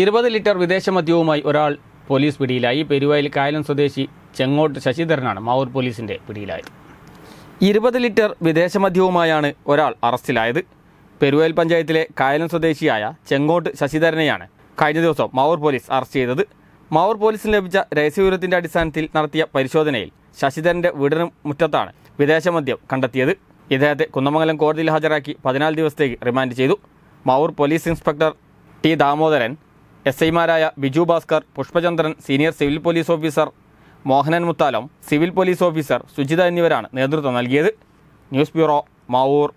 ഇരുപത് ലിറ്റർ വിദേശ മദ്യവുമായി ഒരാൾ പോലീസ് പിടിയിലായി പെരുവയൽ കായലം സ്വദേശി ചെങ്ങോട്ട് ശശിധരനാണ് മാവൂർ പോലീസിന്റെ പിടിയിലായത് ഇരുപത് ലിറ്റർ വിദേശ മദ്യവുമായാണ് ഒരാൾ അറസ്റ്റിലായത് പെരുവയൽ പഞ്ചായത്തിലെ കായലം സ്വദേശിയായ ചെങ്ങോട്ട് ശശിധരനെയാണ് കഴിഞ്ഞ ദിവസം മാവൂർ പോലീസ് അറസ്റ്റ് ചെയ്തത് മാവൂർ പോലീസിന് ലഭിച്ച രഹസ്യവിവരത്തിന്റെ അടിസ്ഥാനത്തിൽ നടത്തിയ പരിശോധനയിൽ ശശിധരന്റെ വീടിന് മുറ്റത്താണ് വിദേശ മദ്യം കണ്ടെത്തിയത് ഇദ്ദേഹത്തെ കുന്നമംഗലം കോടതിയിൽ ഹാജരാക്കി പതിനാല് ദിവസത്തേക്ക് റിമാൻഡ് ചെയ്തു Mavoor police inspector T Damodaran S ഐമാരായ Biju Bhaskar Pushpachandran senior civil police officer Mohanan Muthalam civil police officer Sujitha എന്നിവരാണ് നേതൃത്വം നൽകിയത് ന്യൂസ് ബ്യൂറോ മാവൂർ